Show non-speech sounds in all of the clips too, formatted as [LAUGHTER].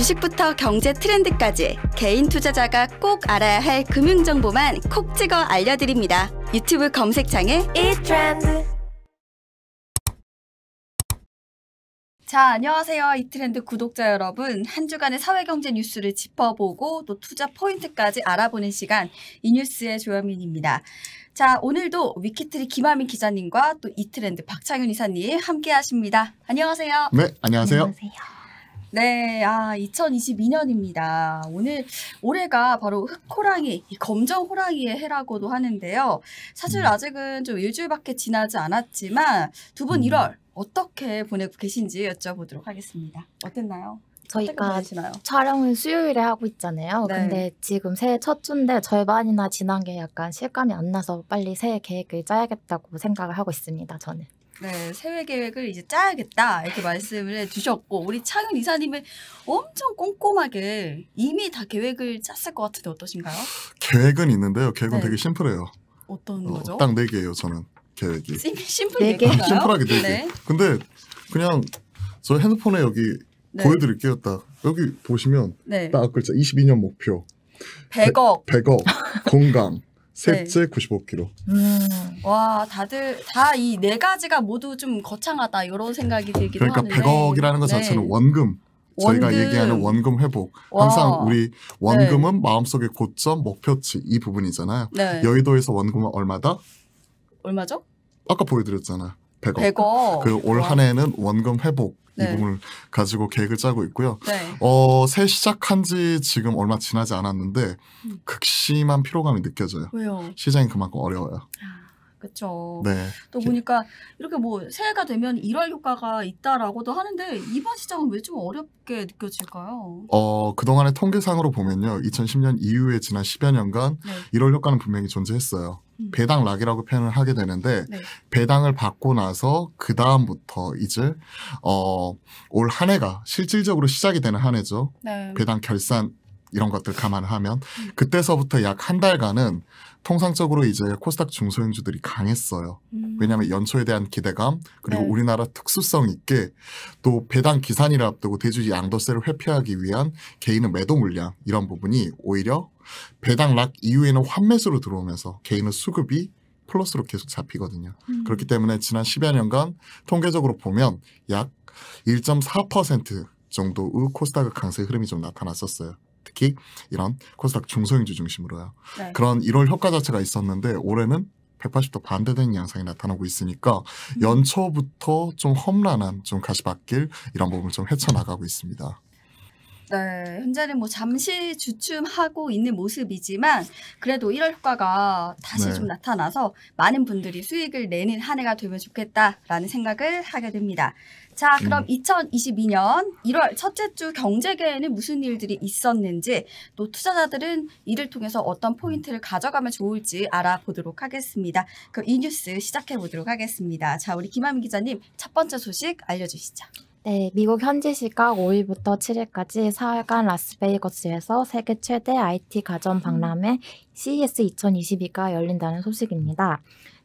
주식부터 경제 트렌드까지 개인 투자자가 꼭 알아야 할 금융 정보만 콕 찍어 알려드립니다. 유튜브 검색창에 이트렌드 자, 안녕하세요. 이트렌드 구독자 여러분. 한 주간의 사회경제 뉴스를 짚어보고 또 투자 포인트까지 알아보는 시간 이뉴스의 조현민입니다. 자, 오늘도 위키트리 김하민 기자님과 또 이트렌드 박창윤 이사님 함께 하십니다. 안녕하세요. 네, 안녕하세요. 안녕하세요. 네, 아, 2022년입니다. 오늘, 올해가 바로 흑호랑이, 검정 호랑이의 해라고도 하는데요. 사실 음. 아직은 좀 일주일밖에 지나지 않았지만, 두 분 1월 음. 어떻게 보내고 계신지 여쭤보도록 하겠습니다. 어땠나요? 저희가 뭐 촬영은 수요일에 하고 있잖아요. 네. 근데 지금 새해 첫 주인데 절반이나 지난 게 약간 실감이 안 나서 빨리 새해 계획을 짜야겠다고 생각을 하고 있습니다. 저는. 네, 새해 계획을 이제 짜야겠다 이렇게 말씀을 해주셨고 우리 창윤 이사님은 엄청 꼼꼼하게 이미 다 계획을 짰을 것 같은데 어떠신가요? 계획은 있는데요. 계획은 네. 되게 심플해요. 어떤 어, 거죠? 딱네 개예요. 저는 계획이. 심, 심플 네, 네 개인가요? 심플하게 네 개. 네. 근데 그냥 저 핸드폰에 여기 네. 보여드릴게요. 딱 여기 보시면 네. 딱 글자 22년 목표. 100억. 100억. 건강. 셋째 네. 95kg. 음. 와 다들 다 이 네 가지가 모두 좀 거창하다 이런 생각이 들기도 그러니까 하는데. 그러니까 100억이라는 것 네. 자체는 원금. 원금. 저희가 얘기하는 원금 회복. 와. 항상 우리 원금은 네. 마음속의 고점, 목표치 이 부분이잖아요. 네. 여의도에서 원금은 얼마다? 얼마죠? 아까 보여드렸잖아. 100억. 100억. 그올 한 해는 원금 회복. 네. 이 부분을 가지고 계획을 짜고 있고요. 네. 어, 새 시작한 지 지금 얼마 지나지 않았는데 음. 극심한 피로감이 느껴져요. 왜요? 시장이 그만큼 어려워요. 아. 그렇죠. 네. 또 보니까 이렇게 뭐 새해가 되면 일할 효과가 있다라고도 하는데 이번 시장은 왜 좀 어렵게 느껴질까요? 어 그동안의 통계상으로 보면요, 2010년 이후에 지난 10여 년간 네. 일할 효과는 분명히 존재했어요. 음. 배당 락이라고 표현을 하게 되는데 네. 배당을 받고 나서 그 다음부터 이제 어, 올 한 해가 실질적으로 시작이 되는 한 해죠. 네. 배당 결산 이런 것들 감안하면 음. 그때서부터 약 한 달간은 통상적으로 이제 코스닥 중소형주들이 강했어요. 음. 왜냐하면 연초에 대한 기대감 그리고 네. 우리나라 특수성 있게 또 배당 기산이라 앞두고 대주주 양도세를 회피하기 위한 개인의 매도 물량 이런 부분이 오히려 배당 락 이후에는 환매수로 들어오면서 개인의 수급이 플러스로 계속 잡히거든요. 음. 그렇기 때문에 지난 10여 년간 통계적으로 보면 약 1.4% 정도의 코스닥의 강세 흐름이 좀 나타났었어요. 특히 이런 코스닥 중소형주 중심으로요. 네. 그런 이월 효과 자체가 있었는데 올해는 180도 반대되는 양상이 나타나고 있으니까 음. 연초부터 좀 험난한 좀 가시밭길 이런 부분을 좀 헤쳐나가고 있습니다. 네, 현재는 뭐 잠시 주춤하고 있는 모습이지만 그래도 1월 효과가 다시 네. 좀 나타나서 많은 분들이 수익을 내는 한 해가 되면 좋겠다라는 생각을 하게 됩니다. 자, 음. 그럼 음. 2022년 1월 첫째 주 경제계에는 무슨 일들이 있었는지 또 투자자들은 이를 통해서 어떤 포인트를 가져가면 좋을지 알아보도록 하겠습니다. 그 이 뉴스 시작해 보도록 하겠습니다. 자, 우리 김하민 기자님 첫 번째 소식 알려주시죠. 네, 미국 현지 시각 5일부터 7일까지 4일간 라스베이거스에서 세계 최대 IT 가전 박람회 CES 2022가 열린다는 소식입니다.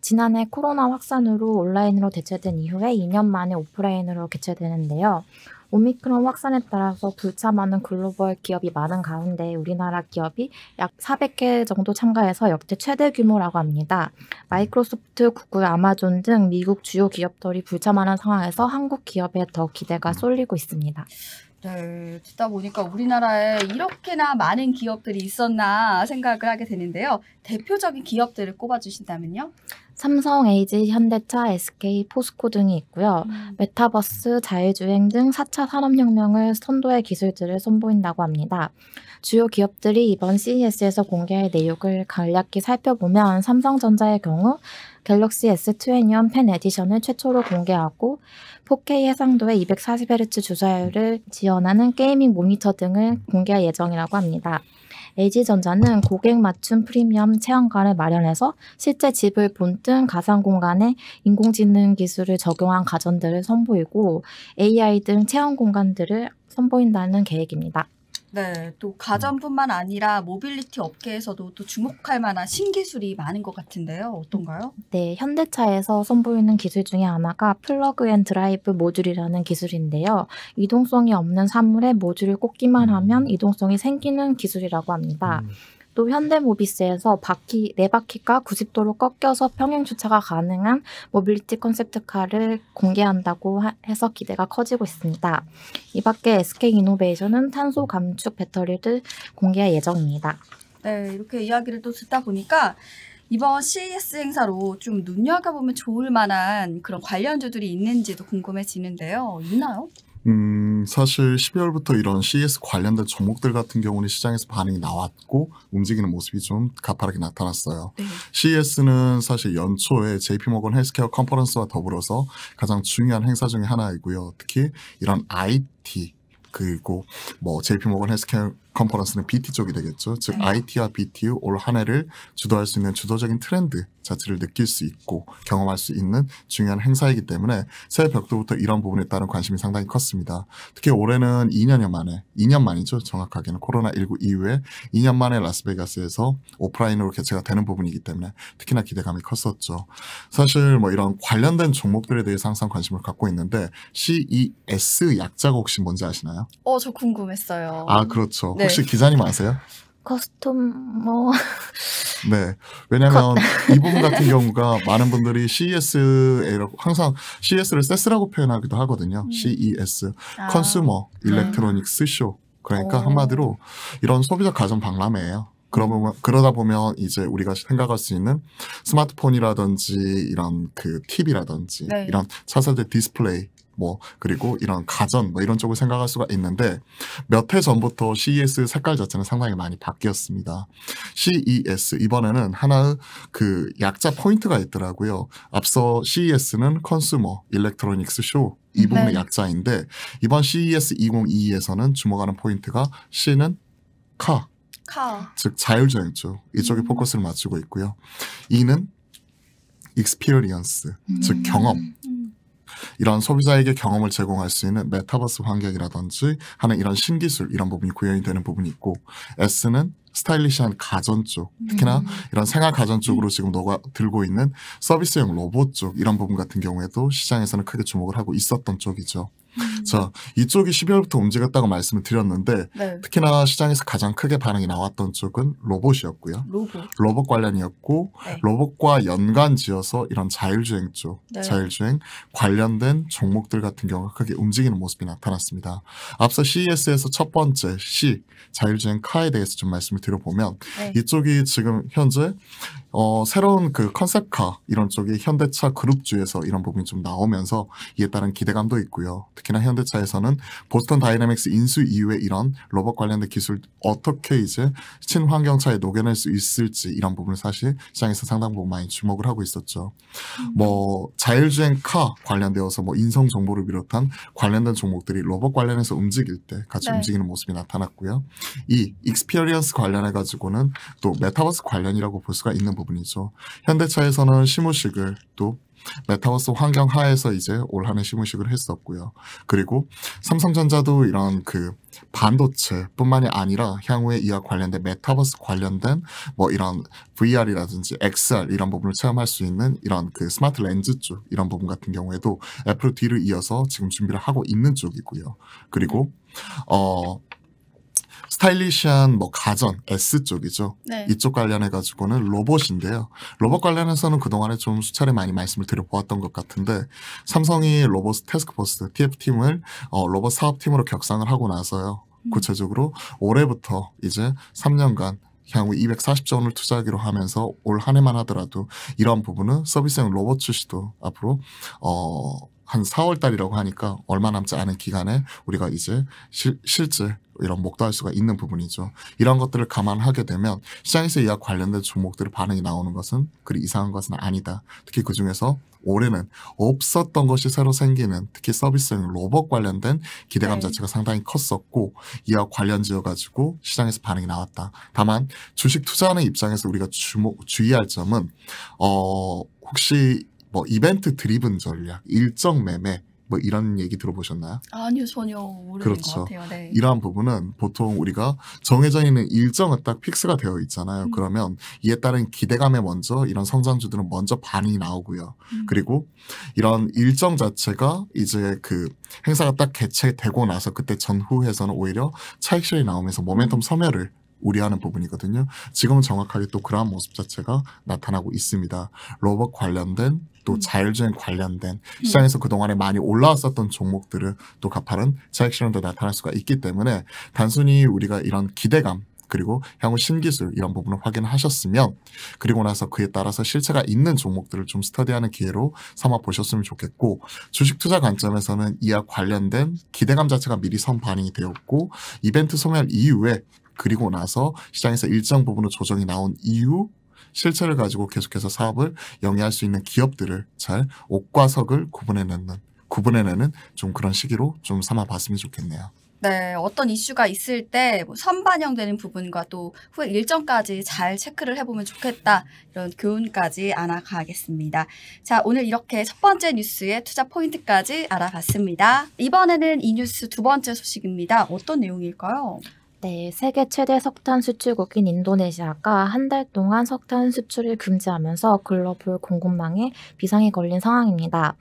지난해 코로나 확산으로 온라인으로 대체된 이후에 2년 만에 오프라인으로 개최되는데요. 오미크론 확산에 따라서 불참하는 글로벌 기업이 많은 가운데 우리나라 기업이 약 400개 정도 참가해서 역대 최대 규모라고 합니다. 마이크로소프트, 구글, 아마존 등 미국 주요 기업들이 불참하는 상황에서 한국 기업에 더 기대가 쏠리고 있습니다. 네, 듣다 보니까 우리나라에 이렇게나 많은 기업들이 있었나 생각을 하게 되는데요. 대표적인 기업들을 꼽아주신다면요? 삼성, LG, 현대차, SK, 포스코 등이 있고요. 음. 메타버스, 자율주행 등 4차 산업혁명을 선도할 기술들을 선보인다고 합니다. 주요 기업들이 이번 CES에서 공개할 내용을 간략히 살펴보면 삼성전자의 경우 갤럭시 S21 펜 에디션을 최초로 공개하고 4K 해상도의 240Hz 주사율을 지원하는 게이밍 모니터 등을 공개할 예정이라고 합니다. LG전자는 고객 맞춤 프리미엄 체험관을 마련해서 실제 집을 본뜬 가상 공간에 인공지능 기술을 적용한 가전들을 선보이고 AI 등 체험 공간들을 선보인다는 계획입니다. 네, 또 음. 가전뿐만 아니라 모빌리티 업계에서도 또 주목할 만한 신기술이 많은 것 같은데요. 어떤가요? 네, 현대차에서 선보이는 기술 중에 하나가 플러그 앤 드라이브 모듈이라는 기술인데요. 이동성이 없는 산물에 모듈을 꽂기만 음. 하면 이동성이 생기는 기술이라고 합니다. 음. 또 현대모비스에서 바퀴 네 바퀴가 90도로 꺾여서 평행 주차가 가능한 모빌리티 컨셉트카를 공개한다고 하, 해서 기대가 커지고 있습니다. 이밖에 SK 이노베이션은 탄소 감축 배터리를 공개할 예정입니다. 네, 이렇게 이야기를 또 듣다 보니까 이번 CES 행사로 좀 눈여겨보면 좋을 만한 그런 관련주들이 있는지도 궁금해지는데요. 있나요? 음, 사실 12월부터 이런 CS e 관련된 종목들 같은 경우는 시장에서 반응이 나왔고 움직이는 모습이 좀 가파르게 나타났어요. 네. CS는 e 사실 연초에 JP모건 헬스케어 컨퍼런스와 더불어서 가장 중요한 행사 중의 하나이고요. 특히 이런 IT 그리고 뭐 JP모건 헬스케어 컨퍼런스는 BT 쪽이 되겠죠. 즉 네. IT와 b t 올한 해를 주도할 수 있는 주도적인 트렌드 자체를 느낄 수 있고 경험할 수 있는 중요한 행사이기 때문에 새해 벽도부터 이런 부분에 따른 관심이 상당히 컸습니다. 특히 올해는 2년여 만에 2년 만이죠. 정확하게는 코로나19 이후에 2년 만에 라스베가스에서 오프라인으로 개최가 되는 부분이기 때문에 특히나 기대감이 컸었죠. 사실 뭐 이런 관련된 종목들에 대해서 항상 관심을 갖고 있는데 CES 약자가 혹시 뭔지 아시나요? 어, 저 궁금했어요. 아, 그렇죠. 네. 네. 혹시 기자님 아세요? 커스터머. [LAUGHS] 네. 왜냐면 [LAUGHS] 이 부분 같은 경우가 많은 분들이 CES라고 항상 CES를 세스라고 표현하기도 하거든요. 음. CES. 아. 컨슈머 일렉트로닉스 쇼. 그러니까 오. 한마디로 이런 소비자 가전 박람회예요. 그러면, 음. 그러다 보면 이제 우리가 생각할 수 있는 스마트폰이라든지 이런 그 TV라든지 네. 이런 차세대 디스플레이 뭐 그리고 이런 가전 뭐 이런 쪽을 생각할 수가 있는데 몇 해 전부터 CES 색깔 자체는 상당히 많이 바뀌었습니다. CES 이번에는 하나의 그 약자 포인트가 있더라고요. 앞서 CES는 컨슈머 일렉트로닉스 쇼이 네. 부분의 네. 약자인데 이번 CES 2022에서는 주목하는 포인트가 C는 카, 카. 즉 자율주행 쪽 이쪽에 음. 포커스를 맞추고 있고요. E는 익스피리언스, 음. 즉 경험, 음. 이런 소비자에게 경험을 제공할 수 있는 메타버스 환경이라든지 하는 이런 신기술 이런 부분이 구현이 되는 부분이 있고 S는 스타일리시한 가전 쪽, 특히나 음. 이런 생활 가전 쪽으로 지금 너가 들고 있는 서비스형 로봇 쪽 이런 부분 같은 경우에도 시장에서는 크게 주목을 하고 있었던 쪽이죠. 자, 이쪽이 12월부터 움직였다고 말씀을 드렸는데 네. 특히나 시장에서 가장 크게 반응이 나왔던 쪽은 로봇이었고요. 로봇. 로봇 관련이었고 네. 로봇과 연관 지어서 이런 자율주행 쪽, 네. 자율주행 관련된 종목들 같은 경우가 크게 움직이는 모습이 나타났습니다. 앞서 CES에서 첫 번째 C 자율주행 카에 대해서 좀 말씀을 드려보면 네. 이쪽이 지금 현재 어, 새로운 그 컨셉카 이런 쪽이 현대차 그룹주에서 이런 부분이 좀 나오면서 이에 따른 기대감도 있고요. 특히나 현 현대차에서는 보스턴 다이내믹스 인수 이후에 이런 로봇 관련된 기술 어떻게 이제 친환경차에 녹여낼 수 있을지 이런 부분을 사실 시장에서 상당 부분 많이 주목을 하고 있었죠. 음. 뭐 자율주행 카 관련되어서 뭐 인성 정보를 비롯한 관련된 종목들이 로봇 관련해서 움직일 때 같이 네. 움직이는 모습이 나타났고요. 이 익스피리언스 어 관련해 가지고는 또 메타버스 관련이라고 볼 수가 있는 부분이죠. 현대차에서는 시무식을 또 메타버스 환경 하에서 이제 올 한해 시무식을 했었고요. 그리고 삼성전자도 이런 그 반도체뿐만이 아니라 향후에 이와 관련된 메타버스 관련된 뭐 이런 VR이라든지 XR 이런 부분을 체험할 수 있는 이런 그 스마트 렌즈 쪽 이런 부분 같은 경우에도 애플 D를 이어서 지금 준비를 하고 있는 쪽이고요. 그리고 어 스타일리시한 뭐 가전 S 쪽이죠. 네. 이쪽 관련해 가지고는 로봇인데요. 로봇 관련해서는 그동안에 좀 수차례 많이 말씀을 드려보았던 것 같은데 삼성이 로봇 테스크포스 TF팀을 어, 로봇 사업팀으로 격상을 하고 나서요. 음. 구체적으로 올해부터 이제 3년간 향후 240조 원을 투자하기로 하면서 올 한 해만 하더라도 이런 부분은 서비스형 로봇 출시도 앞으로 어한 4월 달이라고 하니까 얼마 남지 않은 기간에 우리가 이제 실, 실제 이런 목도할 수가 있는 부분이죠. 이런 것들을 감안하게 되면 시장에서 이와 관련된 종목들의 반응이 나오는 것은 그리 이상한 것은 아니다. 특히 그 중에서 올해는 없었던 것이 새로 생기는 특히 서비스용 로봇 관련된 기대감 네. 자체가 상당히 컸었고 이와 관련 지어가지고 시장에서 반응이 나왔다. 다만 주식 투자하는 입장에서 우리가 주목 주의할 점은 어 혹시 뭐 이벤트 드리븐 전략, 일정 매매 뭐 이런 얘기 들어보셨나요? 아니요 전혀 모르는 그렇죠. 것 같아요. 네. 이러한 부분은 보통 우리가 정해져 있는 일정은 딱 픽스가 되어 있잖아요. 음. 그러면 이에 따른 기대감에 먼저 이런 성장주들은 먼저 반이 나오고요. 음. 그리고 이런 일정 자체가 이제 그 행사가 딱 개최되고 나서 그때 전후에서는 오히려 차익 실이 나오면서 모멘텀 섬멸을 음. 우려하는 부분이거든요. 지금은 정확하게 또 그러한 모습 자체가 나타나고 있습니다. 로봇 관련된 또 음. 자율주행 관련된 음. 시장에서 그동안에 많이 올라왔었던 종목들을또 가파른 차익실현도 나타날 수가 있기 때문에 단순히 우리가 이런 기대감 그리고 향후 신기술 이런 부분을 확인하셨으면 그리고 나서 그에 따라서 실체가 있는 종목들을 좀 스터디하는 기회로 삼아 보셨으면 좋겠고 주식 투자 관점에서는 이와 관련된 기대감 자체가 미리 선 반영이 되었고 이벤트 소멸 이후에 그리고 나서 시장에서 일정 부분의 조정이 나온 이후 실체를 가지고 계속해서 사업을 영위할 수 있는 기업들을 잘 옥과 석을 구분해내는 구분해내는 좀 그런 시기로 좀 삼아봤으면 좋겠네요. 네, 어떤 이슈가 있을 때 뭐 선반영되는 부분과 또 후에 일정까지 잘 체크를 해보면 좋겠다 이런 교훈까지 안아가겠습니다. 자, 오늘 이렇게 첫 번째 뉴스의 투자 포인트까지 알아봤습니다. 이번에는 이 뉴스 두 번째 소식입니다. 어떤 내용일까요? 네, 세계 최대 석탄 수출국인 인도네시아가 한 달 동안 석탄 수출을 금지하면서 글로벌 공급망에 비상이 걸린 상황입니다.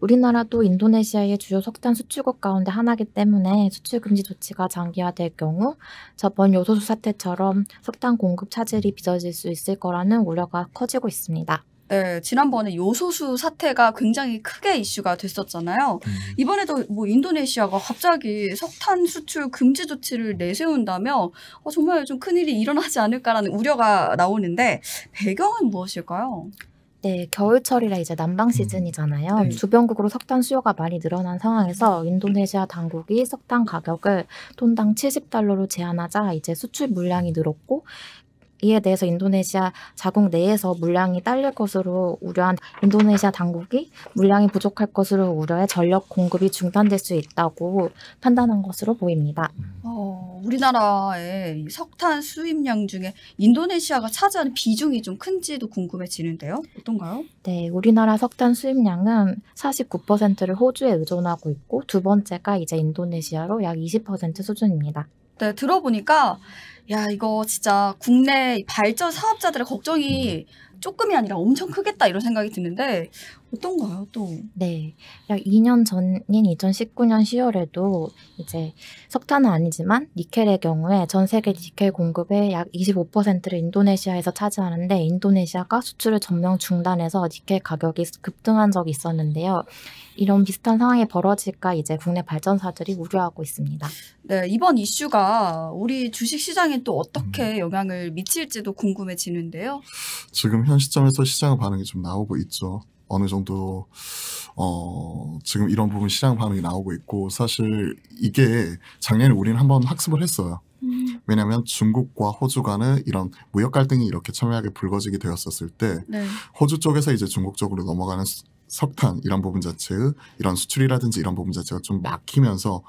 우리나라도 인도네시아의 주요 석탄 수출국 가운데 하나이기 때문에 수출 금지 조치가 장기화될 경우 저번 요소수 사태처럼 석탄 공급 차질이 빚어질 수 있을 거라는 우려가 커지고 있습니다. 네, 지난번에 요소수 사태가 굉장히 크게 이슈가 됐었잖아요. 음. 이번에도 뭐 인도네시아가 갑자기 석탄 수출 금지 조치를 내세운다며 어, 정말 좀 큰일이 일어나지 않을까라는 우려가 나오는데 배경은 무엇일까요? 네, 겨울철이라 이제 난방 음. 시즌이잖아요. 네. 주변국으로 석탄 수요가 많이 늘어난 상황에서 인도네시아 당국이 석탄 가격을 톤당 70달러로 제한하자 이제 수출 물량이 늘었고 이에 대해서 인도네시아 자국 내에서 물량이 딸릴 것으로 우려한 인도네시아 당국이 물량이 부족할 것으로 우려해 전력 공급이 중단될 수 있다고 판단한 것으로 보입니다. 어, 우리나라의 석탄 수입량 중에 인도네시아가 차지하는 비중이 좀 큰지도 궁금해지는데요. 어떤가요? 네, 우리나라 석탄 수입량은 49%를 호주에 의존하고 있고 두 번째가 이제 인도네시아로 약 20% 수준입니다. 네, 들어보니까 야 이거 진짜 국내 발전 사업자들의 걱정이 조금이 아니라 엄청 크겠다 이런 생각이 드는데 어떤가요 또? 네, 약 2년 전인 2019년 10월에도 이제 석탄은 아니지만 니켈의 경우에 전 세계 니켈 공급의 약 25%를 인도네시아에서 차지하는데 인도네시아가 수출을 전면 중단해서 니켈 가격이 급등한 적이 있었는데요. 이런 비슷한 상황이 벌어질까 이제 국내 발전사들이 우려하고 있습니다. 네, 이번 이슈가 우리 주식 시장에 또 어떻게 음. 영향을 미칠지도 궁금해지는데요. 지금 현 시점에서 시장 반응이 좀 나오고 있죠. 어느 정도 어 지금 이런 부분 시장 반응이 나오고 있고 사실 이게 작년에 우리는 한 번 학습을 했어요. 음. 왜냐하면 중국과 호주 간의 이런 무역 갈등이 이렇게 첨예하게 불거지게 되었었을 때 네. 호주 쪽에서 이제 중국 쪽으로 넘어가는 석탄 이런 부분 자체의 이런 수출이라든지 이런 부분 자체가 좀 막히면서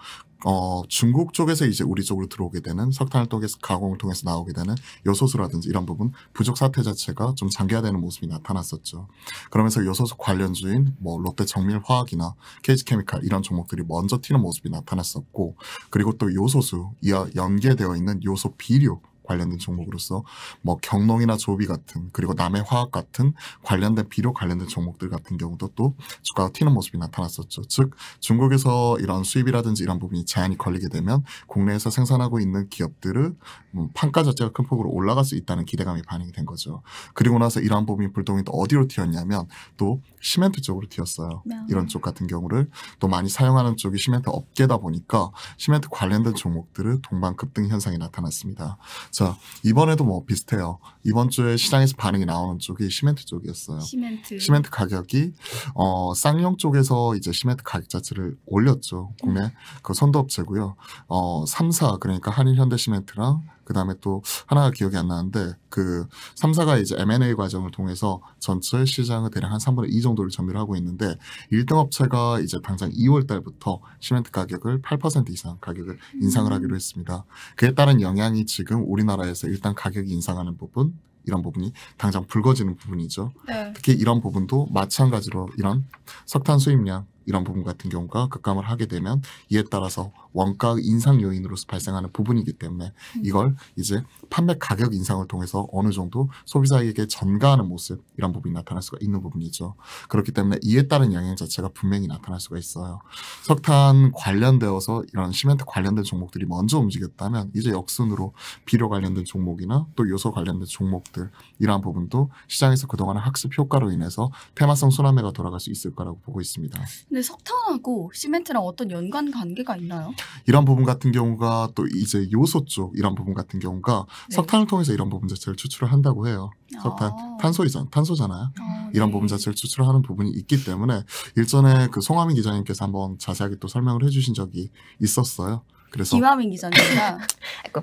어, 중국 쪽에서 이제 우리 쪽으로 들어오게 되는 석탄을 통해서 가공을 통해서 나오게 되는 요소수라든지 이런 부분 부족 사태 자체가 좀 장기화되는 모습이 나타났었죠. 그러면서 요소수 관련주인 뭐 롯데 정밀화학이나 케이지케미칼 이런 종목들이 먼저 튀는 모습이 나타났었고 그리고 또 요소수 이와 연계되어 있는 요소 비료 관련된 종목으로서 뭐 경농이나 조비 같은 그리고 남해 화학 같은 관련된 비료 관련된 종목들 같은 경우도 또 주가가 튀는 모습이 나타났었죠. 즉 중국에서 이런 수입이라든지 이런 부분이 제한이 걸리게 되면 국내에서 생산하고 있는 기업들을 음, 판가 자체가 큰 폭으로 올라갈 수 있다는 기대감이 반영이 된 거죠. 그리고 나서 이러한 부분이 불똥이 또 어디로 튀었냐면 또 시멘트 쪽으로 튀었어요. 네. 이런 쪽 같은 경우를 또 많이 사용하는 쪽이 시멘트 업계다 보니까 시멘트 관련된 종목들을 동반 급등 현상이 나타났습니다. 자, 이번에도 뭐 비슷해요. 이번 주에 시장에서 반응이 나오는 쪽이 시멘트 쪽이었어요. 시멘트. 시멘트 가격이, 어, 쌍용 쪽에서 이제 시멘트 가격 자체를 올렸죠. 국내. 음. 그 선도업체고요. 어, 삼사 그러니까 한일 현대 시멘트랑 그 다음에 또 하나가 기억이 안 나는데 그 삼사가 이제 M&A 과정을 통해서 전체 시장의 대략 한 3분의 2 정도를 점유를 하고 있는데 1등 업체가 이제 당장 2월 달부터 시멘트 가격을 8% 이상 가격을 음. 인상을 하기로 했습니다. 그에 따른 영향이 지금 우리나라에서 일단 가격이 인상하는 부분 이런 부분이 당장 불거지는 부분이죠. 네. 특히 이런 부분도 마찬가지로 이런 석탄 수입량 이런 부분 같은 경우가 급감을 하게 되면 이에 따라서 원가 인상 요인으로서 발생하는 부분이기 때문에 음. 이걸 이제 판매 가격 인상을 통해서 어느 정도 소비자에게 전가하는 모습 이런 부분이 나타날 수가 있는 부분이죠. 그렇기 때문에 이에 따른 영향 자체가 분명히 나타날 수가 있어요. 석탄 관련되어서 이런 시멘트 관련된 종목들이 먼저 움직였다면 이제 역순으로 비료 관련된 종목이나 또 요소 관련된 종목들 이러한 부분도 시장에서 그동안의 학습 효과로 인해서 테마성 순환매가 돌아갈 수 있을 거라고 보고 있습니다. 네. 근데 석탄하고 시멘트랑 어떤 연관 관계가 있나요? 이런 부분 같은 경우가 또 이제 요소 쪽 이런 부분 같은 경우가 네. 석탄을 통해서 이런 부분 자체를 추출을 한다고 해요. 석탄 아. 탄소이잖 탄소잖아요. 아, 이런 네. 부분 자체를 추출하는 부분이 있기 때문에 일전에 그 송하민 기자님께서 한번 자세하게 또 설명을 해주신 적이 있었어요. 그래서 김하민 기자님과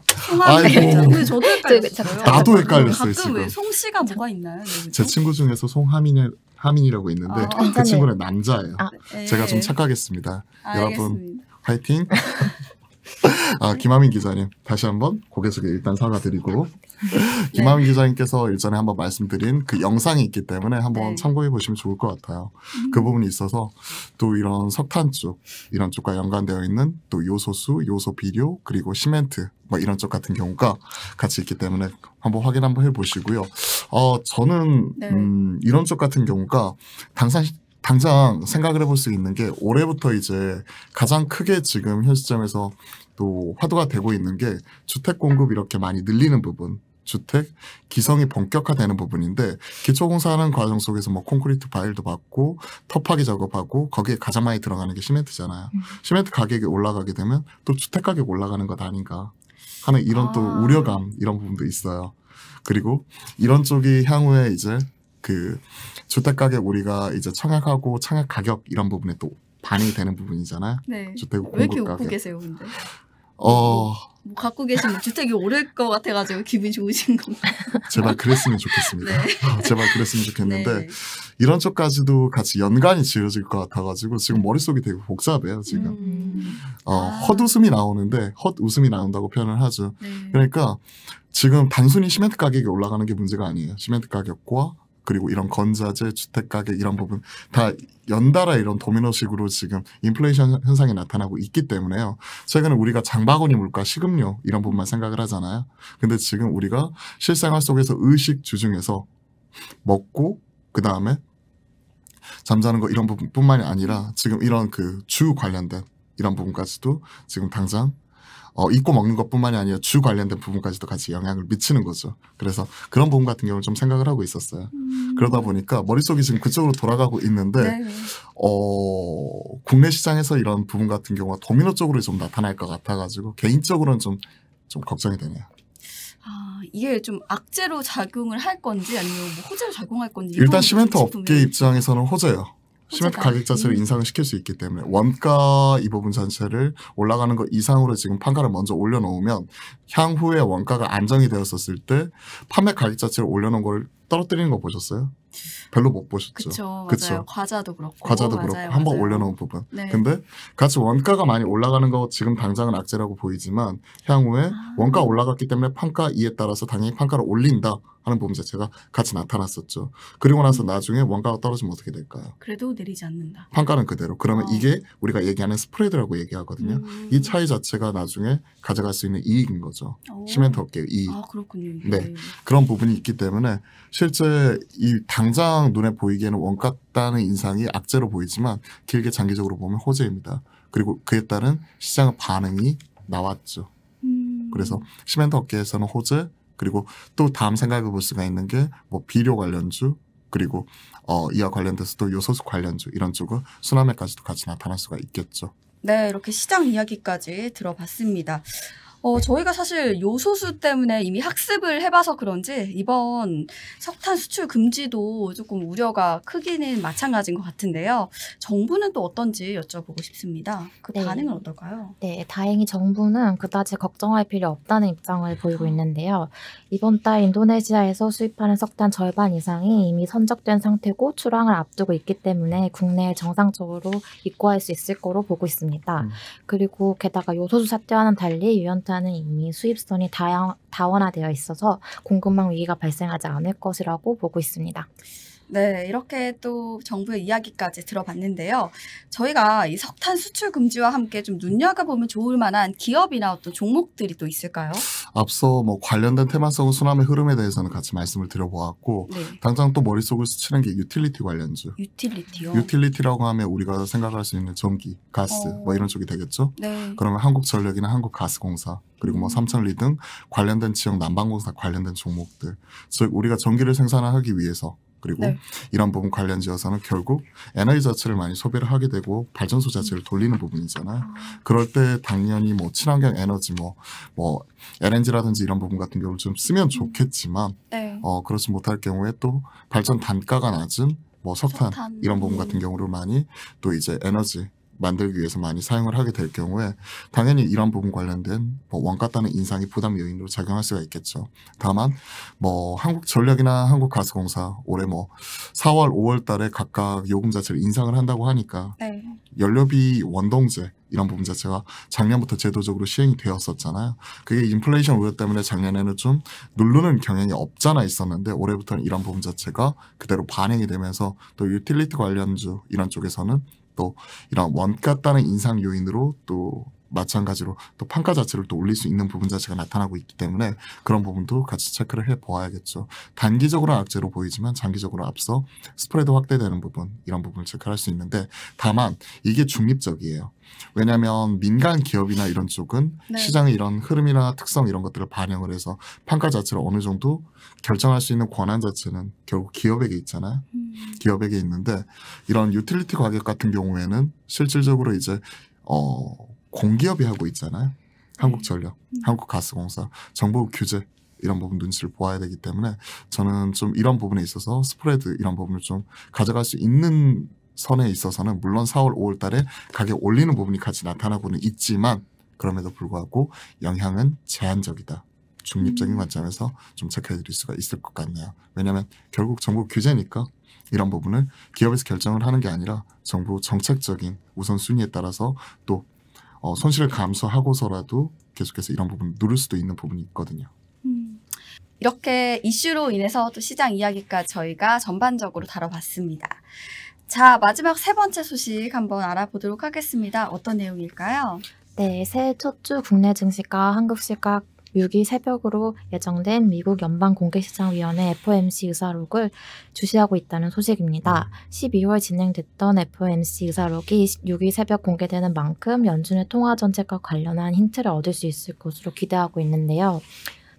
[LAUGHS] 송하민 기자님. 저도 헷갈렸어요. 나도 헷갈렸어요. 가끔 왜 송씨가 아, 뭐가 있나요? 여기서? 제 친구 중에서 송하민의 하민이라고 있는데 아, 그 아, 네. 친구는 남자예요. 아, 제가 좀 네. 착각했습니다. 알겠습니다. 여러분 화이팅. [LAUGHS] 아, 김하민 기자님 다시 한번 고개 숙여 일단 사과드리고 [LAUGHS] 네. 김하민 네. 기자님께서 일전에 한번 말씀드린 그 영상이 있기 때문에 한번 네. 참고해 보시면 좋을 것 같아요. 음. 그 부분이 있어서 또 이런 석탄 쪽 이런 쪽과 연관되어 있는 또 요소수, 요소 비료 그리고 시멘트 뭐 이런 쪽 같은 경우가 같이 있기 때문에 한번 확인 한번 해보시고요. 어 저는 네. 음, 이런 쪽 같은 경우가 당사 당장 생각을 해볼 수 있는 게 올해부터 이제 가장 크게 지금 현 시점에서 또 화두가 되고 있는 게 주택 공급 이렇게 많이 늘리는 부분 주택 기성이 본격화되는 부분인데 기초공사하는 과정 속에서 뭐 콘크리트 파일도 받고 터파기 작업하고 거기에 가장 많이 들어가는 게 시멘트잖아요. 음. 시멘트 가격이 올라가게 되면 또 주택 가격 올라가는 것 아닌가 하는 이런 아. 또 우려감 이런 부분도 있어요. 그리고 이런 쪽이 향후에 이제 그 주택가격 우리가 이제 청약하고 청약 가격 이런 부분에 또 반영이 되는 부분이잖아요. 네. 주택 공급 왜 이렇게 웃고 계세요, 근데? 어, 뭐, 뭐, 뭐 갖고 계신 뭐 주택이 오를 것 같아가지고 기분 좋으신 건가요? 제발 그랬으면 좋겠습니다. 네. [LAUGHS] 제발 그랬으면 좋겠는데 네. 이런 쪽까지도 같이 연관이 지어질 것 같아가지고 지금 네. 머릿속이 되게 복잡해요, 지금. 음, 어, 아. 헛웃음이 나오는데 헛웃음이 나온다고 표현을 하죠. 네. 그러니까 지금 단순히 시멘트 가격이 올라가는 게 문제가 아니에요. 시멘트 가격과 그리고 이런 건자재, 주택가격 이런 부분 다 연달아 이런 도미노식으로 지금 인플레이션 현상이 나타나고 있기 때문에요. 최근에 우리가 장바구니 물가, 식음료 이런 부분만 생각을 하잖아요. 근데 지금 우리가 실생활 속에서 의식주 중에서 먹고 그 다음에 잠자는 거 이런 부분뿐만이 아니라 지금 이런 그 주 관련된 이런 부분까지도 지금 당장 어, 입고 먹는 것뿐만이 아니라 주 관련된 부분까지도 같이 영향을 미치는 거죠. 그래서 그런 부분 같은 경우는 좀 생각을 하고 있었어요. 음. 그러다 보니까 머릿속이 지금 그쪽으로 돌아가고 있는데 네. 어, 국내 시장에서 이런 부분 같은 경우가 도미노 쪽으로 좀 나타날 것 같아가지고 개인적으로는 좀, 좀 걱정이 되네요. 아, 이게 좀 악재로 작용을 할 건지 아니면 뭐 호재로 작용할 건지 일단 시멘트 업계 입장에서는 호재요. 예 시멘트 가격 자체를 인상시킬 수 있기 때문에 원가 이 부분 전체를 올라가는 것 이상으로 지금 판가를 먼저 올려놓으면 향후에 원가가 안정이 되었었을 때 판매 가격 자체를 올려놓은 걸 떨어뜨리는 거 보셨어요? 별로 못 보셨죠. 그렇죠. 과자도 그렇고. 과자도 그렇고 한 번 올려놓은 부분. 네. 근데 같이 원가가 많이 올라가는 거 지금 당장은 악재라고 보이지만 향후에 아. 원가 올라갔기 때문에 판가 이에 따라서 당연히 판가를 올린다. 하는 부분 자체가 같이 나타났었죠. 그리고 나서 음. 나중에 원가가 떨어지면 어떻게 될까요? 그래도 내리지 않는다. 판가는 그대로. 그러면 어. 이게 우리가 얘기하는 스프레드라고 얘기하거든요. 음. 이 차이 자체가 나중에 가져갈 수 있는 이익인 거죠. 오. 어. 시멘트 업계의 이익. 아, 그렇군요. 이 네. 그런 부분이 있기 때문에 실제 이 당, 당장 눈에 보이기에는 원가 따는 인상이 악재로 보이지만 길게 장기적으로 보면 호재입니다. 그리고 그에 따른 시장 반응이 나왔죠. 음. 그래서 시멘트 업계에서는 호재 그리고 또 다음 생각해 볼 수가 있는 게 뭐 비료 관련주 그리고 어 이와 관련돼서도 요소수 관련주 이런 쪽은 수환매까지도 같이 나타날 수가 있겠죠. 네, 이렇게 시장 이야기까지 들어봤습니다. 어, 저희가 사실 요소수 때문에 이미 학습을 해봐서 그런지 이번 석탄 수출 금지도 조금 우려가 크기는 마찬가지인 것 같은데요. 정부는 또 어떤지 여쭤보고 싶습니다. 그 네. 반응은 어떨까요? 네, 다행히 정부는 그다지 걱정할 필요 없다는 입장을 보이고 있는데요. 이번 달 인도네시아에서 수입하는 석탄 절반 이상이 이미 선적된 상태고 출항을 앞두고 있기 때문에 국내에 정상적으로 입고할 수 있을 거로 보고 있습니다. 음. 그리고 게다가 요소수 삭제와는 달리 유연탄 자산은 이미 수입선이 다양, 다원화되어 있어서 공급망 위기가 발생하지 않을 것이라고 보고 있습니다. 네, 이렇게 또 정부의 이야기까지 들어봤는데요. 저희가 이 석탄 수출 금지와 함께 좀 눈여겨보면 좋을 만한 기업이나 어떤 종목들이 또 있을까요? 앞서 뭐 관련된 테마성 수남의 흐름에 대해서는 같이 말씀을 드려보았고 네. 당장 또 머릿속을 스치는 게 유틸리티 관련주. 유틸리티요? 유틸리티라고 하면 우리가 생각할 수 있는 전기, 가스 어... 뭐 이런 쪽이 되겠죠. 네. 그러면 한국전력이나 한국가스공사 그리고 뭐 음. 삼천리 등 관련된 지역 난방공사 관련된 종목들 즉 우리가 전기를 생산하기 위해서 그리고 네. 이런 부분 관련지어서는 결국 에너지 자체를 많이 소비를 하게 되고 발전소 자체를 음. 돌리는 부분이잖아요. 아. 그럴 때 당연히 뭐 친환경 에너지 뭐, 뭐 LNG라든지 이런 부분 같은 경우를 좀 쓰면 음. 좋겠지만 네. 어, 그렇지 못할 경우에 또 발전 단가가 낮은 뭐 석탄, 석탄. 이런 부분 같은 음. 경우를 많이 또 이제 에너지 만들기 위해서 많이 사용을 하게 될 경우에 당연히 이런 부분 관련된 뭐 원가 따는 인상이 부담 요인으로 작용할 수가 있겠죠. 다만 뭐 한국전력이나 한국가스공사 올해 뭐 4월, 5월 달에 각각 요금 자체를 인상을 한다고 하니까 네. 연료비 원동제 이런 부분 자체가 작년부터 제도적으로 시행이 되었었잖아요. 그게 인플레이션 우려 때문에 작년에는 좀 누르는 경향이 없잖아 있었는데 올해부터는 이런 부분 자체가 그대로 반영이 되면서 또 유틸리티 관련주 이런 쪽에서는 또 이런 원가 따는 인상 요인으로 또 마찬가지로 또 판가 자체를 또 올릴 수 있는 부분 자체가 나타나고 있기 때문에 그런 부분도 같이 체크를 해 보아야겠죠. 단기적으로는 악재로 보이지만 장기적으로 앞서 스프레드 확대되는 부분 이런 부분을 체크할 수 있는데 다만 이게 중립적이에요. 왜냐하면 민간 기업이나 이런 쪽은 네. 시장의 이런 흐름이나 특성 이런 것들을 반영을 해서 판가 자체를 어느 정도 결정할 수 있는 권한 자체는 결국 기업에게 있잖아요. 음. 기업에게 있는데 이런 유틸리티 가격 같은 경우에는 실질적으로 이제 어 공기업이 하고 있잖아요. 네. 한국전력, 한국가스공사, 정부 규제 이런 부분 눈치를 보아야 되기 때문에 저는 좀 이런 부분에 있어서 스프레드 이런 부분을 좀 가져갈 수 있는 선에 있어서는 물론 4월, 5월 달에 가격 올리는 부분이 같이 나타나고는 있지만 그럼에도 불구하고 영향은 제한적이다. 중립적인 음. 관점에서 좀 체크해드릴 수가 있을 것 같네요. 왜냐하면 결국 정부 규제니까 이런 부분을 기업에서 결정을 하는 게 아니라 정부 정책적인 우선순위에 따라서 또 어, 손실을 감수하고서라도 계속해서 이런 부분 누를 수도 있는 부분이 있거든요. 음. 이렇게 이슈로 인해서 또 시장 이야기까지 저희가 전반적으로 다뤄봤습니다. 자, 마지막 세 번째 소식 한번 알아보도록 하겠습니다. 어떤 내용일까요? 네, 새해 첫 주 국내 증시가 한국 시각 6일 새벽으로 예정된 미국 연방공개시장위원회 FOMC 의사록을 주시하고 있다는 소식입니다. 12월 진행됐던 FOMC 의사록이 6일 새벽 공개되는 만큼 연준의 통화 정책과 관련한 힌트를 얻을 수 있을 것으로 기대하고 있는데요.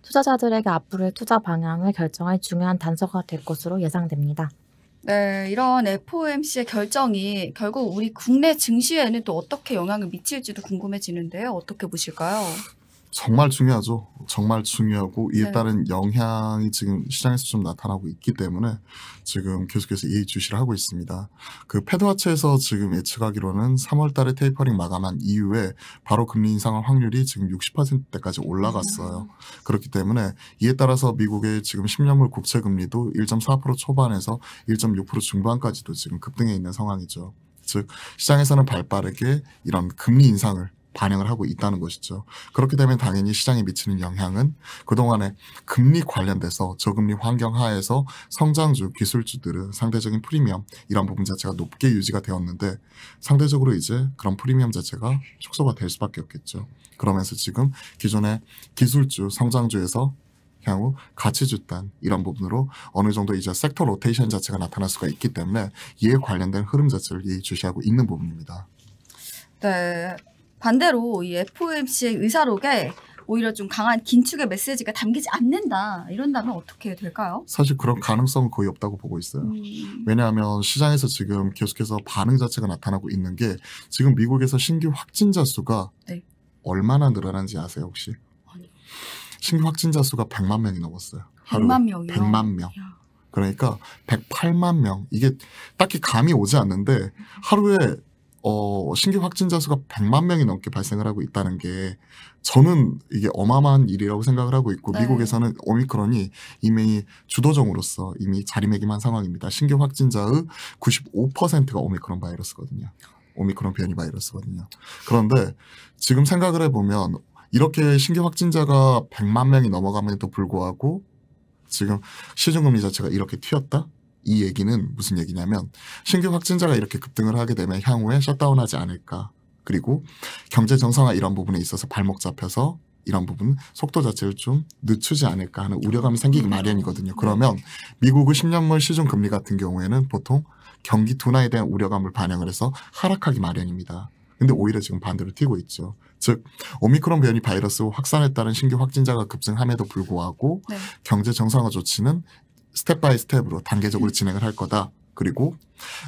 투자자들에게 앞으로의 투자 방향을 결정할 중요한 단서가 될 것으로 예상됩니다. 네, 이런 FOMC의 결정이 결국 우리 국내 증시에는 또 어떻게 영향을 미칠지도 궁금해지는데요. 어떻게 보실까요? 정말 중요하죠. 정말 중요하고 이에 네. 따른 영향이 지금 시장에서 좀 나타나고 있기 때문에 지금 계속해서 이 주시를 하고 있습니다. 그 패드 화츠에서 지금 예측하기로는 3월 달에 테이퍼링 마감한 이후에 바로 금리 인상할 확률이 지금 60%대까지 올라갔어요. 네. 그렇기 때문에 이에 따라서 미국의 지금 10년물 국채 금리도 1.4% 초반에서 1.6% 중반까지도 지금 급등해 있는 상황이죠. 즉 시장에서는 발빠르게 이런 금리 인상을 반영을 하고 있다는 것이죠. 그렇게 되면 당연히 시장에 미치는 영향은 그동안에 금리 관련돼서 저금리 환경 하에서 성장주, 기술주들은 상대적인 프리미엄 이런 부분 자체가 높게 유지가 되었는데 상대적으로 이제 그런 프리미엄 자체가 축소가 될 수밖에 없겠죠. 그러면서 지금 기존의 기술주, 성장주에서 향후 가치주단 이런 부분으로 어느 정도 이제 섹터 로테이션 자체가 나타날 수가 있기 때문에 이에 관련된 흐름 자체를 주시하고 있는 부분입니다. 네. 반대로 이 FOMC의 의사록에 오히려 좀 강한 긴축의 메시지가 담기지 않는다 이런다면 어떻게 될까요? 사실 그런 가능성은 거의 없다고 보고 있어요. 음. 왜냐하면 시장에서 지금 계속해서 반응 자체가 나타나고 있는 게 지금 미국에서 신규 확진자 수가 네. 얼마나 늘어난지 아세요 혹시? 신규 확진자 수가 100만 명이 넘었어요. 100만 명이요? 100만 명. 야. 그러니까 108만 명. 이게 딱히 감이 오지 않는데 하루에 어, 신규 확진자 수가 100만 명이 넘게 발생을 하고 있다는 게 저는 이게 어마어마한 일이라고 생각을 하고 있고 네. 미국에서는 오미크론이 이미 주도적으로서 이미 자리매김한 상황입니다. 신규 확진자의 95%가 오미크론 바이러스거든요. 오미크론 변이 바이러스거든요. 그런데 지금 생각을 해보면 이렇게 신규 확진자가 100만 명이 넘어감에도 불구하고 지금 시중금리 자체가 이렇게 튀었다? 이 얘기는 무슨 얘기냐면 신규 확진자가 이렇게 급등을 하게 되면 향후에 셧다운하지 않을까. 그리고 경제 정상화 이런 부분에 있어서 발목 잡혀서 이런 부분 속도 자체를 좀 늦추지 않을까 하는 우려감이 생기기 마련이거든요. 네. 그러면 미국의 10년물 시중 금리 같은 경우에는 보통 경기 둔화에 대한 우려감을 반영을 해서 하락하기 마련입니다. 근데 오히려 지금 반대로 튀고 있죠. 즉 오미크론 변이 바이러스 확산에 따른 신규 확진자가 급증함에도 불구하고 네. 경제 정상화 조치는 스텝 바이 스텝으로 단계적으로 진행을 할 거다. 그리고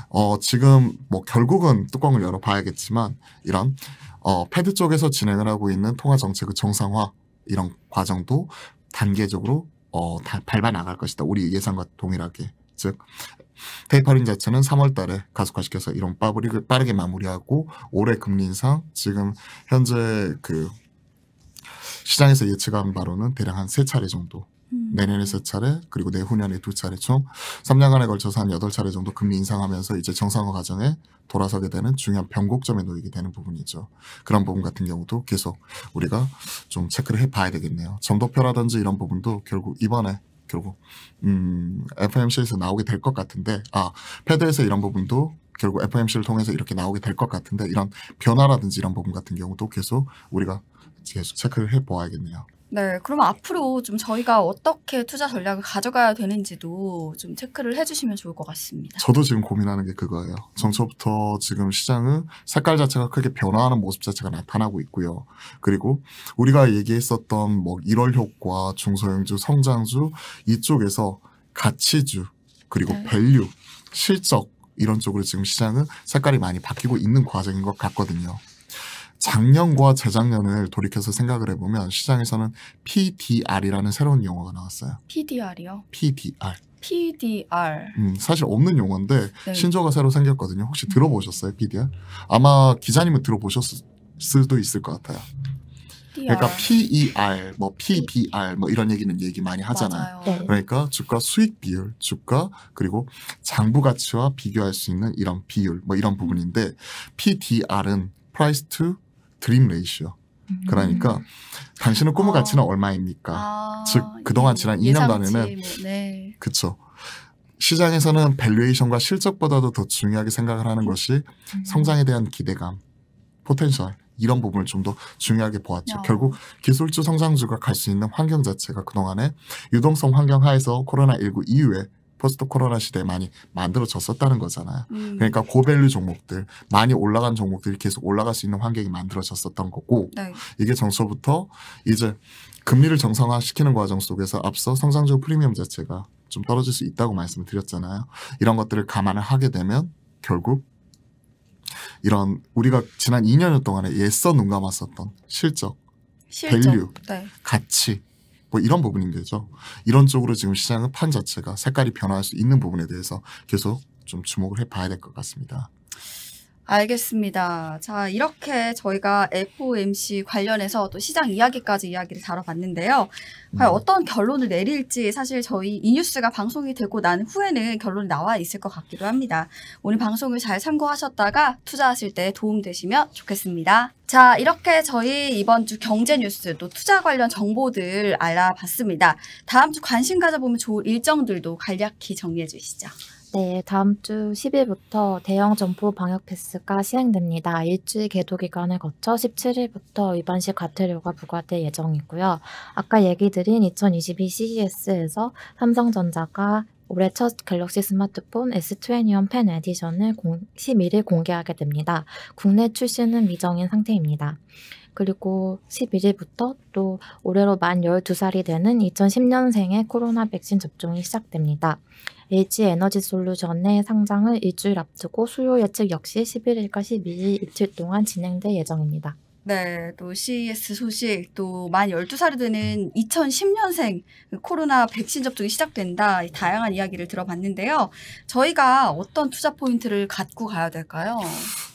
어 지금 뭐 결국은 뚜껑을 열어봐야겠지만 이런 어 패드 쪽에서 진행을 하고 있는 통화 정책의 정상화 이런 과정도 단계적으로 어 밟아 나갈 것이다. 우리 예상과 동일하게 즉 테이퍼링 자체는 3월 달에 가속화시켜서 이런 빠브릭을 빠르게 마무리하고 올해 금리 인상 지금 현재 그 시장에서 예측한 바로는 대략 한 세 차례 정도 내년에 세 차례 그리고 내후년에 두 차례 총 3년간에 걸쳐서 한 8차례 정도 금리 인상하면서 이제 정상화 과정에 돌아서게 되는 중요한 변곡점에 놓이게 되는 부분이죠. 그런 부분 같은 경우도 계속 우리가 좀 체크를 해봐야 되겠네요. 점도표라든지 이런 부분도 결국 이번에 결국 음, FMC에서 나오게 될 것 같은데 아 패드에서 이런 부분도 결국 FMC를 통해서 이렇게 나오게 될 것 같은데 이런 변화라든지 이런 부분 같은 경우도 계속 우리가 계속 체크를 해보아야겠네요. 네, 그럼 네. 앞으로 좀 저희가 어떻게 투자 전략을 가져가야 되는지도 좀 체크를 해주시면 좋을 것 같습니다. 저도 지금 고민하는 게 그거예요. 정초부터 지금 시장은 색깔 자체가 크게 변화하는 모습 자체가 나타나고 있고요. 그리고 우리가 얘기했었던 뭐 1월 효과, 중소형주, 성장주 이쪽에서 가치주 그리고 네. 밸류, 실적 이런 쪽으로 지금 시장은 색깔이 많이 바뀌고 있는 과정인 것 같거든요. 작년과 재작년을 돌이켜서 생각을 해보면 시장에서는 PDR이라는 새로운 용어가 나왔어요. PDR이요? PDR. PDR. 음, 사실 없는 용어인데 네. 신조어가 새로 생겼거든요. 혹시 음. 들어보셨어요, PDR? 아마 기자님은 들어보셨을 수도 있을 것 같아요. 그러니까 PER, 뭐 PBR, 뭐 이런 얘기는 얘기 많이 하잖아요. 네. 그러니까 주가 수익 비율, 주가 그리고 장부 가치와 비교할 수 있는 이런 비율, 뭐 이런 부분인데 PDR은 Price to 드림 레이시오. 그러니까 음. 당신은 꿈을 아. 가치는 얼마입니까? 아. 즉 그동안 지난 예, 2년간에는 네. 그쵸 시장에서는 밸류에이션과 실적보다도 더 중요하게 생각을 하는 것이 음. 성장에 대한 기대감, 포텐셜 이런 부분을 좀 더 중요하게 보았죠. 야. 결국 기술주 성장주가 갈 수 있는 환경 자체가 그동안에 유동성 환경 하에서 코로나19 이후에 포스트 코로나 시대에 많이 만들어졌었다는 거잖아요. 음. 그러니까 고밸류 종목들 많이 올라간 종목들이 계속 올라갈 수 있는 환경이 만들어졌었던 거고 네. 이게 정서부터 이제 금리를 정상화시키는 과정 속에서 앞서 성장적 프리미엄 자체가 좀 떨어질 수 있다고 말씀을 드렸잖아요. 이런 것들을 감안을 하게 되면 결국 이런 우리가 지난 2년 동안에 예써 눈 감았었던 실적, 실적 밸류, 네. 가치 뭐 이런 부분인 거죠. 이런 쪽으로 지금 시장의 판 자체가 색깔이 변화할 수 있는 부분에 대해서 계속 좀 주목을 해봐야 될 것 같습니다. 알겠습니다. 자, 이렇게 저희가 FOMC 관련해서 또 시장 이야기까지 이야기를 다뤄봤는데요. 과연 음. 어떤 결론을 내릴지 사실 저희 이 뉴스가 방송이 되고 난 후에는 결론이 나와 있을 것 같기도 합니다. 오늘 방송을 잘 참고하셨다가 투자하실 때 도움되시면 좋겠습니다. 자, 이렇게 저희 이번 주 경제 뉴스 또 투자 관련 정보들 알아봤습니다. 다음 주 관심 가져보면 좋을 일정들도 간략히 정리해 주시죠. 네, 다음 주 10일부터 대형 점포 방역 패스가 시행됩니다. 일주일 계도 기간을 거쳐 17일부터 위반 시 과태료가 부과될 예정이고요. 아까 얘기 드린 2022 CES에서 삼성전자가 올해 첫 갤럭시 스마트폰 S21 펜 에디션을 11일 공개하게 됩니다. 국내 출시는 미정인 상태입니다. 그리고 11일부터 또 올해로 만 12살이 되는 2010년생의 코로나 백신 접종이 시작됩니다. LG 에너지 솔루션의 상장을 일주일 앞두고 수요 예측 역시 11일과 12일 이틀 동안 진행될 예정입니다. 네, 또 CES 소식, 또 만 12살이 되는 2010년생 코로나 백신 접종이 시작된다. 다양한 이야기를 들어봤는데요. 저희가 어떤 투자 포인트를 갖고 가야 될까요?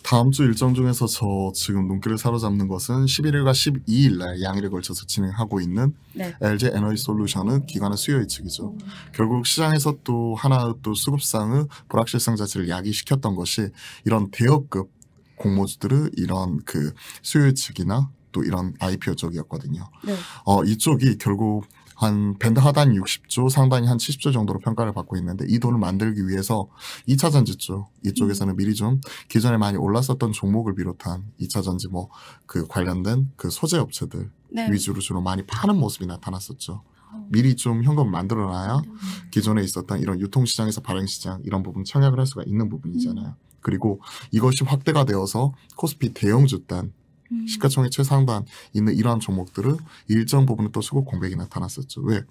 다음 주 일정 중에서 저 지금 눈길을 사로잡는 것은 11일과 12일 날 양일에 걸쳐서 진행하고 있는 네. LG 에너지 솔루션의 기관의 수요 예측이죠. 음. 결국 시장에서 또 하나 의또 수급상의 불확실성 자체를 야기시켰던 것이 이런 대여급 공모주들의 이런 그 수요 예측이나 또 이런 IPO 쪽이었거든요. 네. 어, 이쪽이 결국 한 밴드 하단이 60조, 상단이 한 70조 정도로 평가를 받고 있는데 이 돈을 만들기 위해서 2차 전지쪽 이쪽에서는 음. 미리 좀 기존에 많이 올랐었던 종목을 비롯한 2차 전지 뭐 그 관련된 그 소재 업체들 네. 위주로 주로 많이 파는 모습이 나타났었죠. 아, 네. 미리 좀 현금 만들어놔야 네. 기존에 있었던 이런 유통시장에서 발행시장 이런 부분 청약을 할 수가 있는 부분이잖아요. 음. 그리고 이것이 확대가 되어서 코스피 대형 주단 음. 시가총액 최상단 있는 이러한 종목들은 일정 부분에 또 수급 공백이 나타났었죠. 왜?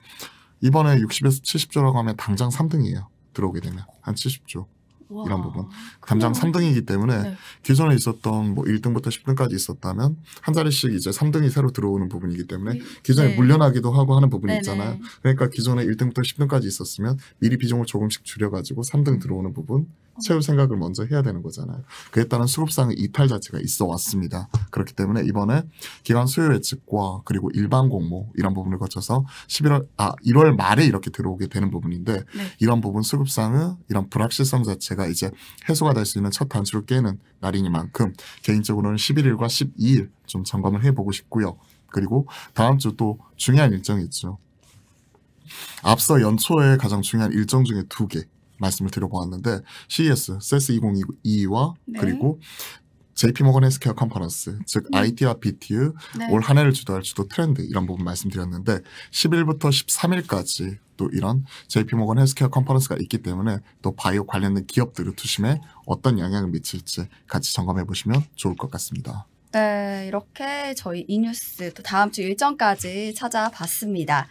이번에 60에서 70조라고 하면 당장 3등이에요. 들어오게 되면 한 70조. 와, 이런 부분. 당장 3등이기 때문에 네. 기존에 있었던 뭐 1등부터 10등까지 있었다면 한 자리씩 이제 3등이 새로 들어오는 부분이기 때문에 네. 기존에 네. 물려나기도 하고 하는 부분이 네. 네. 있잖아요. 그러니까 기존에 1등부터 10등까지 있었으면 미리 비중을 조금씩 줄여가지고 3등 들어오는 부분 채울 생각을 먼저 해야 되는 거잖아요. 그에 따른 수급상의 이탈 자체가 있어 왔습니다. 그렇기 때문에 이번에 기관 수요 예측과 그리고 일반 공모 이런 부분을 거쳐서 11월 아 1월 말에 이렇게 들어오게 되는 부분인데 네. 이런 부분 수급상의 이런 불확실성 자체가 이제 해소가 될 수 있는 첫 단추를 깨는 날이니만큼 개인적으로는 11일과 12일 좀 점검을 해보고 싶고요. 그리고 다음 주 또 중요한 일정이 있죠. 앞서 연초에 가장 중요한 일정 중에 두 개, 말씀을 드려보았는데 CES, CES 2022와 네. 그리고 JP모건 헬스케어 컨퍼런스, 즉 네. IT와 BTU 네. 올한 해를 주도할 주도 트렌드 이런 부분 말씀드렸는데 10일부터 13일까지 또 이런 JP모건 헬스케어 컨퍼런스가 있기 때문에 또 바이오 관련된 기업들의 투심에 어떤 영향을 미칠지 같이 점검해 보시면 좋을 것 같습니다. 네, 이렇게 저희 이 뉴스 또 다음 주 일정까지 찾아봤습니다.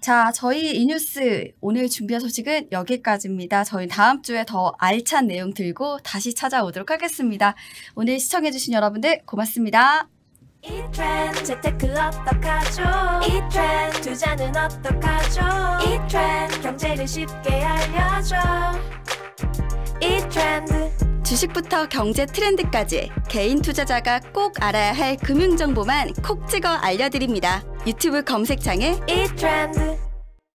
자, 저희 이 뉴스 오늘 준비한 소식은 여기까지입니다. 저희 다음 주에 더 알찬 내용 들고 다시 찾아오도록 하겠습니다. 오늘 시청해주신 여러분들 고맙습니다. 이트렌 재테크 어떡하죠 이트렌 투자는 어떡하죠 이트렌 경제를 쉽게 알려줘 이트렌드 주식부터 경제 트렌드까지 개인 투자자가 꼭 알아야 할 금융 정보만 콕 찍어 알려드립니다. 유튜브 검색창에 이트렌드